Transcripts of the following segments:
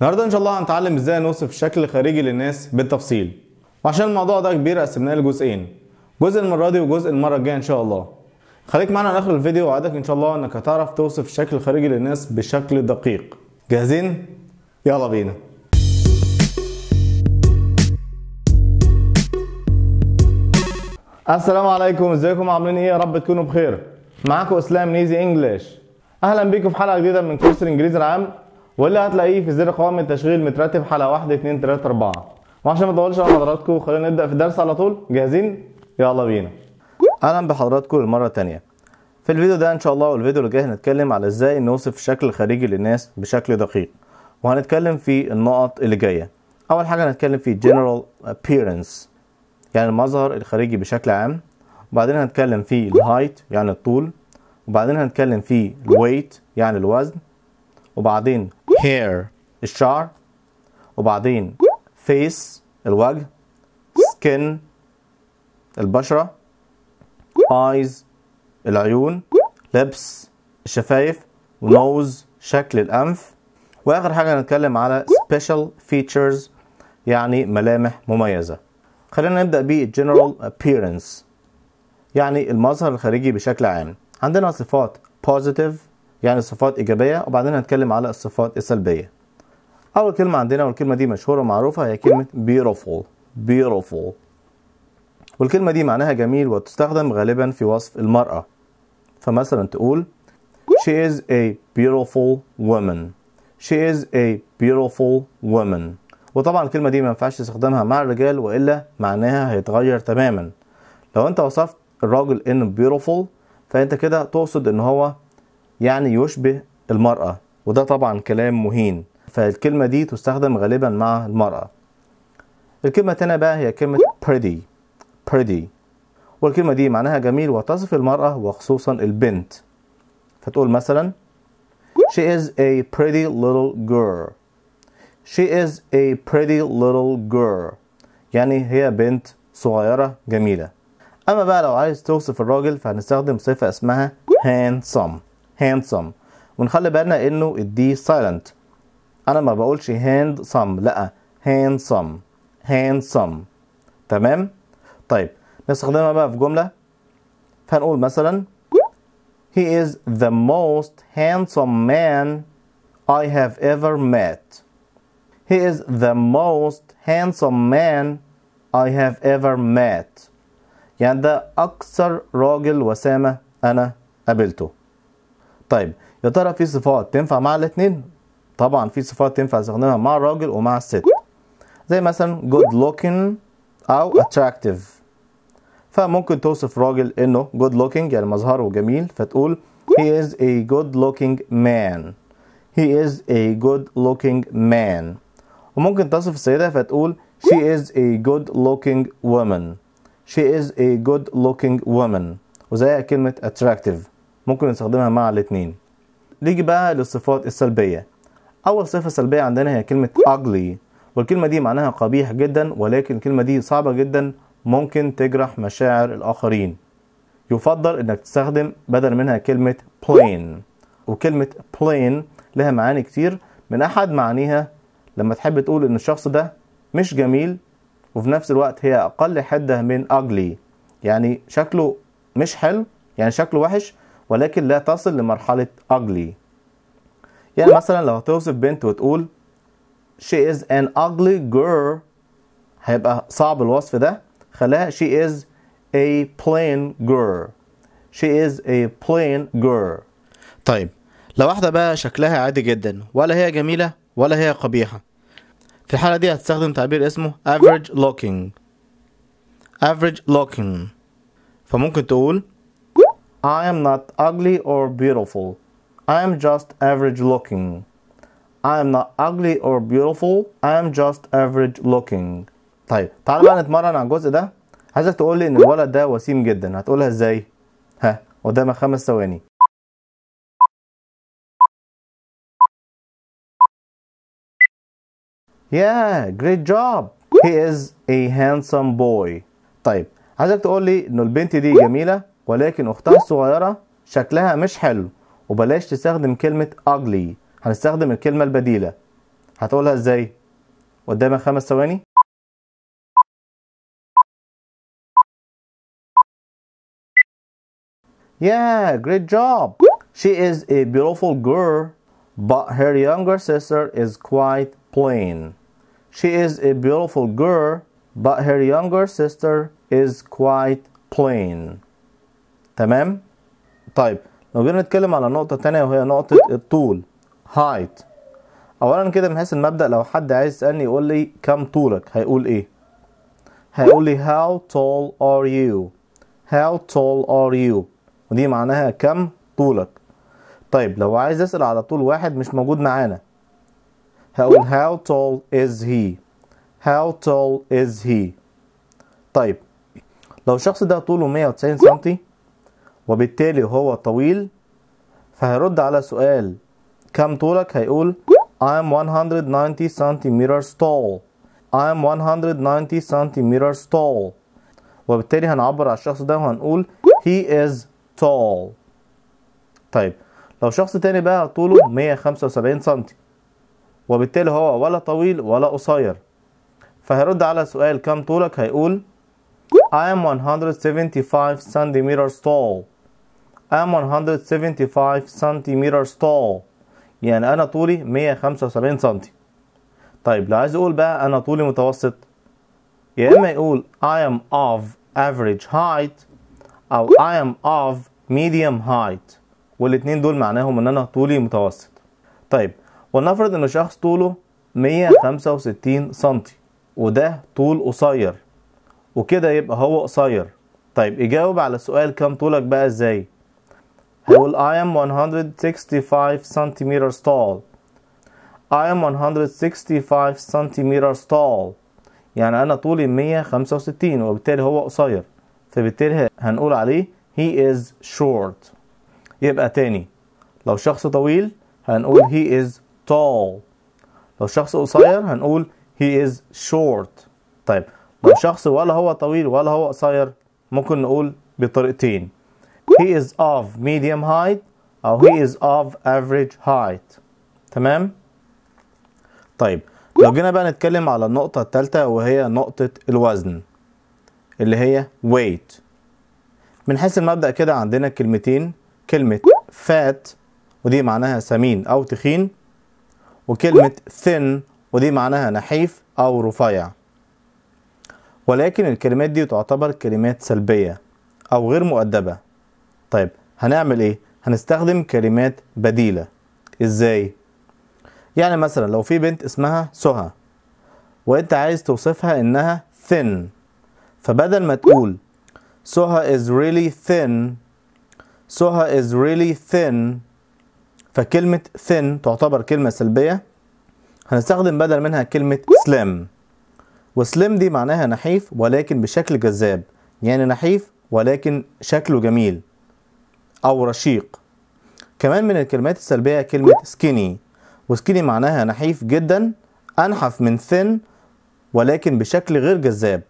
النهارده ان شاء الله هنتعلم ازاي نوصف الشكل الخارجي للناس بالتفصيل وعشان الموضوع ده كبير قسمناه لجزئين جزء المره دي وجزء المره الجايه ان شاء الله خليك معانا لاخر الفيديو وعدك ان شاء الله انك هتعرف توصف الشكل الخارجي للناس بشكل دقيق جاهزين يلا بينا السلام عليكم ازيكم عاملين ايه يا رب تكونوا بخير معاكم اسلام نيزي انجلش اهلا بيكم في حلقه جديده من كورس الانجليزي العام واللي هتلاقيه في زر قائمة التشغيل مترتب حلقة 1 2 3 أربعة وعشان ما اطولش على حضراتكم خلينا نبدأ في الدرس على طول جاهزين؟ يلا بينا أهلا بحضراتكم للمرة الثانيه في الفيديو ده إن شاء الله والفيديو اللي جاي هنتكلم على إزاي نوصف الشكل الخارجي للناس بشكل دقيق وهنتكلم في النقط اللي جاية أول حاجة هنتكلم في general appearance يعني المظهر الخارجي بشكل عام وبعدين هنتكلم في الهايت يعني الطول وبعدين هنتكلم في الويت يعني الوزن وبعدين hair الشعر وبعدين face الوجه skin البشرة eyes العيون lips الشفايف nose شكل الأنف وآخر حاجة هنتكلم على special features يعني ملامح مميزة خلينا نبدأ بـ general appearance يعني المظهر الخارجي بشكل عام عندنا صفات positive يعني صفات ايجابيه وبعدين هنتكلم على الصفات السلبيه اول كلمه عندنا والكلمه دي مشهوره ومعروفه هي كلمه beautiful beautiful والكلمه دي معناها جميل وتستخدم غالبا في وصف المراه فمثلا تقول she is a beautiful woman she is a beautiful woman وطبعا الكلمه دي ما ينفعش استخدامها مع الرجال والا معناها هيتغير تماما لو انت وصفت الراجل انه beautiful فانت كده تقصد ان هو يعني يشبه المرأة وده طبعا كلام مهين فالكلمة دي تستخدم غالبا مع المرأة الكلمة التانية بقى هي كلمة pretty pretty والكلمة دي معناها جميل وتصف المرأة وخصوصا البنت فتقول مثلا She is a pretty little girl She is a pretty little girl يعني هي بنت صغيرة جميلة أما بقى لو عايز توصف الراجل فهنستخدم صفة اسمها handsome handsome ونخلي بالنا انه الدي سايلنت انا ما بقولش هاند سم لا هاندسم هاندسم تمام طيب نستخدمها بقى في جمله فهنقول مثلا he is the most handsome man I have ever met he is the most handsome man I have ever met يعني ده أكثر راجل وسامة أنا قابلته طيب يا ترى في صفات تنفع مع الاثنين طبعا في صفات تنفع استخدمها مع الراجل ومع الست زي مثلا جود لوكينج او اتراكتيف فممكن توصف راجل انه جود لوكينج يعني مظهره جميل فتقول he is a good looking man he is a good looking man وممكن تصف السيدة فتقول she is a good looking woman she is a good looking woman وزيها كلمة attractive ممكن نستخدمها مع الاتنين نيجي بقى للصفات السلبية أول صفة سلبية عندنا هي كلمة ugly والكلمة دي معناها قبيح جدا ولكن الكلمة دي صعبة جدا ممكن تجرح مشاعر الآخرين يفضل إنك تستخدم بدل منها كلمة plain وكلمة plain لها معاني كتير من أحد معانيها لما تحب تقول إن الشخص ده مش جميل وفي نفس الوقت هي أقل حدة من ugly يعني شكله مش حلو يعني شكله وحش ولكن لا تصل لمرحلة ugly يعني مثلا لو هتوصف بنت وتقول she is an ugly girl هيبقى صعب الوصف ده خلاها she is a plain girl she is a plain girl طيب لو واحدة بقى شكلها عادي جدا ولا هي جميلة ولا هي قبيحة في الحالة دي هتستخدم تعبير اسمه average looking average looking فممكن تقول I am not ugly or beautiful. I am just average looking. I am not ugly or beautiful. I am just average looking. طيب تعال بقى نتمرن على الجزء ده عايزك تقول لي ان الولد ده وسيم جدا هتقولها ازاي ها قدامك خمس ثواني Yeah, great job. He is a handsome boy. طيب عايزك تقول لي انه البنت دي جميله ولكن اختها الصغيره شكلها مش حلو وبلاش تستخدم كلمه ugly هنستخدم الكلمه البديله هتقولها ازاي قدامك خمس ثواني Yeah, great job. She is a beautiful girl, but her younger sister is quite plain. She is a beautiful girl, but her younger sister is quite plain. تمام طيب لو جينا نتكلم على نقطة تانية وهي نقطة الطول هايت اولا كده من حيث المبدأ لو حد عايز يسألني يقول لي كم طولك هيقول ايه هيقول لي how tall are you how tall are you ودي معناها كم طولك طيب لو عايز اسأل على طول واحد مش موجود معانا هقول how tall is he how tall is he طيب لو الشخص ده طوله 190 سنتي وبالتالي هو طويل فهيرد على سؤال كم طولك هيقول I'm 190 centimeters tall I'm 190 centimeters tall وبالتالي هنعبر على الشخص ده وهنقول he is tall طيب لو شخص تاني بقى طوله 175 سنتي وبالتالي هو ولا طويل ولا قصير فهيرد على سؤال كم طولك هيقول I am 175 centimeters tall I'm 175 centimeters tall يعني أنا طولي 175 سنتي طيب لو عايز أقول بقى أنا طولي متوسط يا إما يقول I am of average height أو I am of medium height والاتنين دول معناهم إن أنا طولي متوسط طيب ولنفرض إن شخص طوله 165 سنتي وده طول قصير وكده يبقى هو قصير طيب اجاوب على السؤال كم طولك بقى ازاي هقول I am 165 centimeters tall I am 165 centimeters tall يعني أنا طولي 165 وبالتالي هو قصير فبالتالي هنقول عليه he is short يبقى تاني لو شخص طويل هنقول he is tall لو شخص قصير هنقول he is short طيب لو شخص ولا هو طويل ولا هو قصير ممكن نقول بطريقتين he is of medium height أو he is of average height تمام طيب لو جينا بقى نتكلم على النقطة التالتة وهي نقطة الوزن اللي هي weight من حيث المبدأ كده عندنا كلمتين كلمة fat ودي معناها سمين أو تخين وكلمة thin ودي معناها نحيف أو رفيع ولكن الكلمات دي تعتبر كلمات سلبية أو غير مؤدبة طيب هنعمل ايه هنستخدم كلمات بديله ازاي يعني مثلا لو في بنت اسمها سهى وانت عايز توصفها انها thin فبدل ما تقول سهى is really thin سهى is really thin فكلمة thin تعتبر كلمة سلبية هنستخدم بدل منها كلمة slim وسلم دي معناها نحيف ولكن بشكل جذاب يعني نحيف ولكن شكله جميل أو رشيق كمان من الكلمات السلبية كلمة سكيني وسكيني معناها نحيف جدا أنحف من ثن ولكن بشكل غير جذاب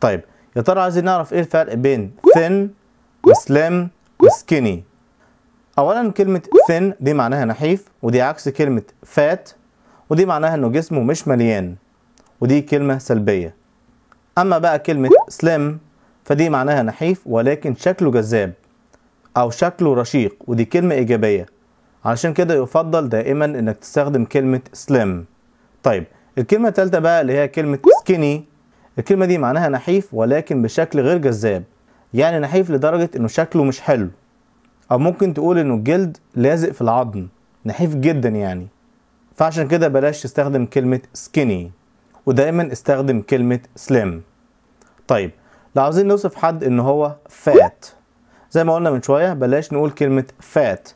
طيب يا ترى عايزين نعرف ايه الفرق بين thin وسليم وسكيني اولا كلمة thin دي معناها نحيف ودي عكس كلمة fat ودي معناها انه جسمه مش مليان ودي كلمة سلبية اما بقى كلمة slim فدي معناها نحيف ولكن شكله جذاب او شكله رشيق ودي كلمة ايجابية علشان كده يفضل دائما انك تستخدم كلمة سليم طيب الكلمة التالتة بقى اللي هي كلمة سكيني الكلمة دي معناها نحيف ولكن بشكل غير جذاب يعني نحيف لدرجة انه شكله مش حلو او ممكن تقول انه الجلد لازق في العظم نحيف جدا يعني فعشان كده بلاش تستخدم كلمة سكيني ودائما استخدم كلمة سليم طيب لو عاوزين نوصف حد ان هو فات زي ما قلنا من شويه بلاش نقول كلمه فات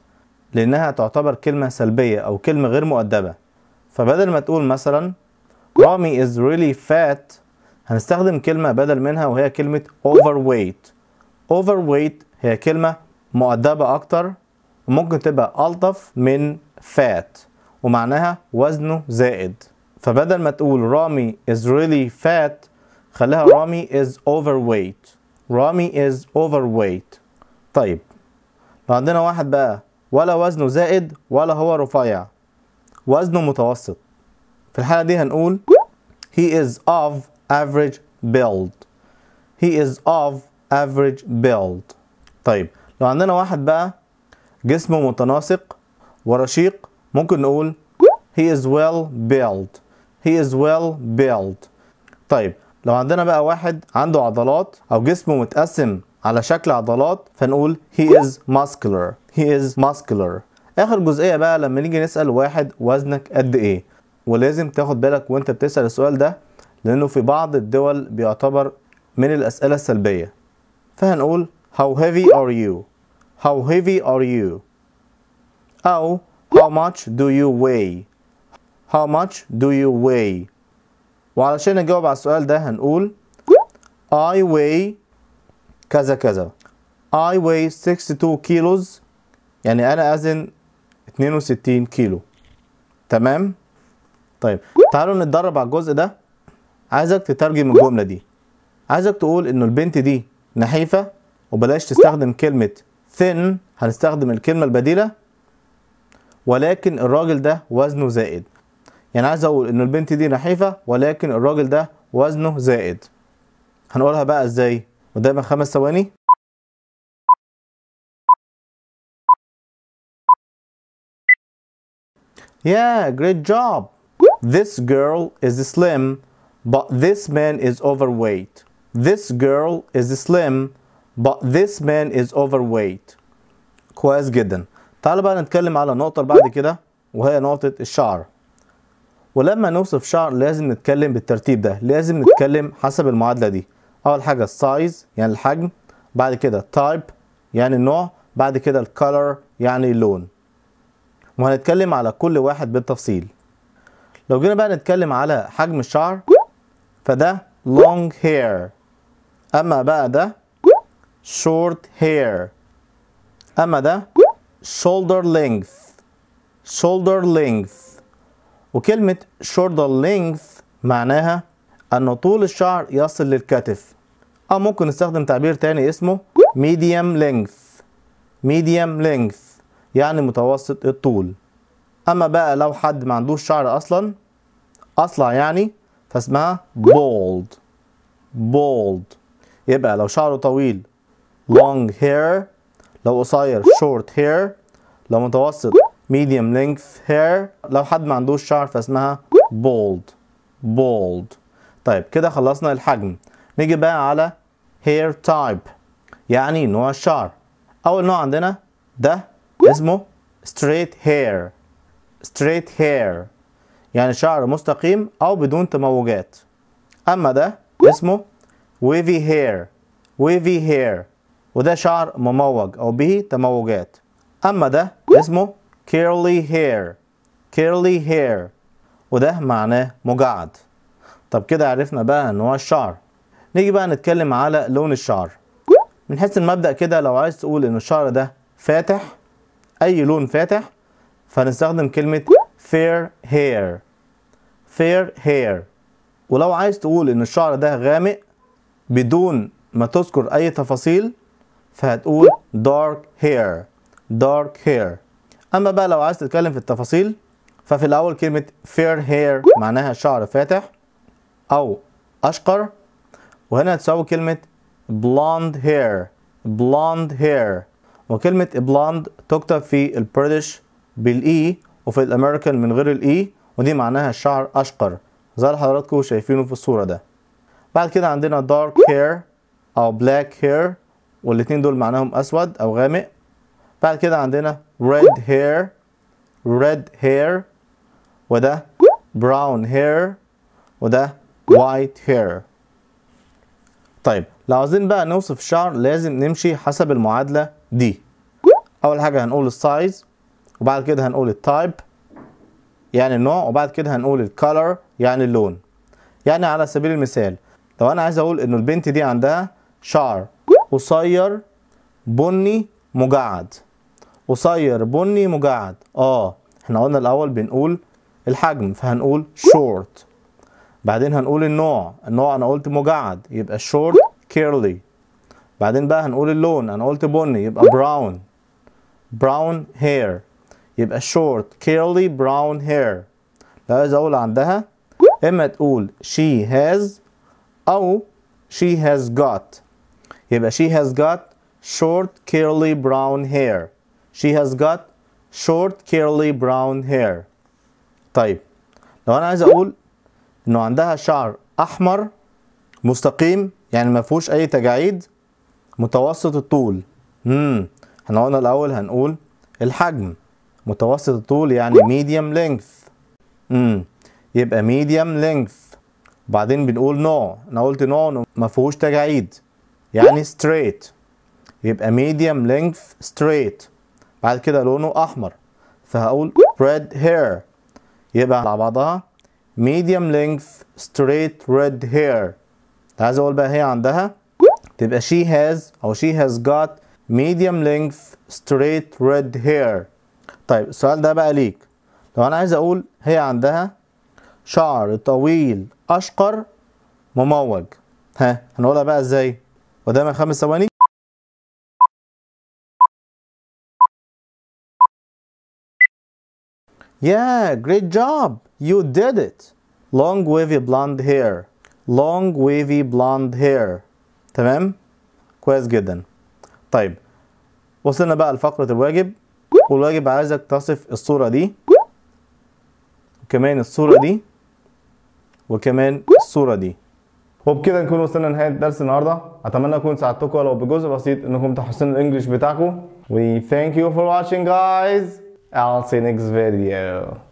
لانها تعتبر كلمه سلبيه او كلمه غير مؤدبه فبدل ما تقول مثلا رامي از ريلي فات هنستخدم كلمه بدل منها وهي كلمه overweight overweight هي كلمه مؤدبه اكتر وممكن تبقى الطف من فات ومعناها وزنه زائد فبدل ما تقول رامي از ريلي فات خليها رامي اوفر overweight رامي اوفر overweight طيب لو عندنا واحد بقى ولا وزنه زائد ولا هو رفيع وزنه متوسط في الحالة دي هنقول he is of average build he is of average build طيب لو عندنا واحد بقى جسمه متناسق ورشيق ممكن نقول he is well built he is well built طيب لو عندنا بقى واحد عنده عضلات او جسمه متقسم على شكل عضلات فنقول he is muscular he is muscular اخر جزئيه بقى لما نيجي نسال واحد وزنك قد ايه ولازم تاخد بالك وانت بتسال السؤال ده لانه في بعض الدول بيعتبر من الاسئله السلبيه فهنقول how heavy are you how heavy are you او how much do you weigh how much do you weigh وعلشان نجاوب على السؤال ده هنقول I weigh كذا كذا I weigh 62 kilos يعني أنا أزن 62 كيلو تمام طيب تعالوا نتدرب على الجزء ده عايزك تترجم الجملة دي عايزك تقول إنه البنت دي نحيفة وبلاش تستخدم كلمة thin هنستخدم الكلمة البديلة ولكن الراجل ده وزنه زائد يعني عايز اقول ان البنت دي نحيفه ولكن الراجل ده وزنه زائد هنقولها بقى ازاي قدامك خمس ثواني Yeah, great job. This girl is slim, but this man is overweight. This girl is slim, but this man is overweight. كويس جدا. تعالوا بقى نتكلم على نقطة بعد كده وهي نقطة الشعر. ولما نوصف شعر لازم نتكلم بالترتيب ده، لازم نتكلم حسب المعادلة دي. اول حاجه السايز يعني الحجم بعد كده تايب يعني النوع بعد كده الكالر يعني اللون وهنتكلم على كل واحد بالتفصيل لو جينا بقى نتكلم على حجم الشعر فده long hair اما بقى ده short hair اما ده shoulder length shoulder length وكلمة shoulder length معناها أن طول الشعر يصل للكتف أو ممكن نستخدم تعبير تاني اسمه medium length medium length يعني متوسط الطول أما بقى لو حد ما عندوش شعر أصلا أصلع يعني فاسمها bald bald يبقى لو شعره طويل long hair لو قصير short hair لو متوسط medium length hair لو حد ما عندوش شعر فاسمها bald bald طيب كده خلصنا الحجم نيجي بقى على hair type يعني نوع الشعر اول نوع عندنا ده اسمه straight hair straight hair يعني شعر مستقيم او بدون تموجات اما ده اسمه wavy hair wavy hair وده شعر مموج او به تموجات اما ده اسمه curly hair curly hair وده معناه مجعد طب كده عرفنا بقى انواع الشعر نيجي بقى نتكلم على لون الشعر من حيث المبدأ كده لو عايز تقول ان الشعر ده فاتح اي لون فاتح فنستخدم كلمة fair hair fair hair ولو عايز تقول ان الشعر ده غامق بدون ما تذكر اي تفاصيل فهتقول dark hair dark hair اما بقى لو عايز تتكلم في التفاصيل ففي الاول كلمة fair hair معناها شعر فاتح أو أشقر وهنا تساوي كلمة blonde hair blonde hair وكلمة blonde تكتب في البريتش بالإي وفي الأمريكان من غير الإي ودي معناها الشعر أشقر زي اللي حضراتكم شايفينه في الصورة ده بعد كده عندنا dark hair أو black hair والاتنين دول معناهم أسود أو غامق بعد كده عندنا red hair red hair وده brown hair وده white hair طيب لو عايزين بقى نوصف الشعر لازم نمشي حسب المعادلة دي أول حاجة هنقول السايز وبعد كده هنقول التايب يعني النوع وبعد كده هنقول الكالر يعني اللون يعني على سبيل المثال لو أنا عايز أقول إنه البنت دي عندها شعر قصير بني مجعد قصير بني مجعد اه احنا قلنا الأول بنقول الحجم فهنقول short بعدين هنقول النوع النوع انا قلت مجعد يبقى شورت كيرلي بعدين بقى هنقول اللون انا قلت بني يبقى براون براون هير يبقى شورت كيرلي براون هير لو عايز اقول عندها اما تقول she has او she has got يبقى she has got short curly brown hair she has got short curly brown hair طيب لو انا عايز اقول انه عندها شعر احمر مستقيم يعني ما فيهوش اي تجاعيد متوسط الطول امم احنا قلنا الاول هنقول الحجم متوسط الطول يعني ميديوم لينث امم يبقى ميديوم لينث وبعدين بنقول نوع انا قلت نوع ما فيهوش تجاعيد يعني ستريت يبقى ميديوم لينث ستريت بعد كده لونه احمر فهقول red hair يبقى على بعضها medium length straight red hair عايز اقول بقى هي عندها تبقى she has او she has got medium length straight red hair طيب السؤال ده بقى ليك لو انا عايز اقول هي عندها شعر طويل اشقر مموج ها هنقولها بقى ازاي من خمس ثواني Yeah, great job. You did it. Long wavy blonde hair. Long wavy blonde hair. تمام؟ كويس جدا. طيب وصلنا بقى لفقرة الواجب والواجب عايزك تصف الصورة دي وكمان الصورة دي وكمان الصورة دي وبكده نكون وصلنا لنهاية درس النهاردة أتمنى أكون ساعدتكم ولو بجزء بسيط إنكم تحسنوا الإنجليش بتاعكم We thank you for watching guys I'll see you next video.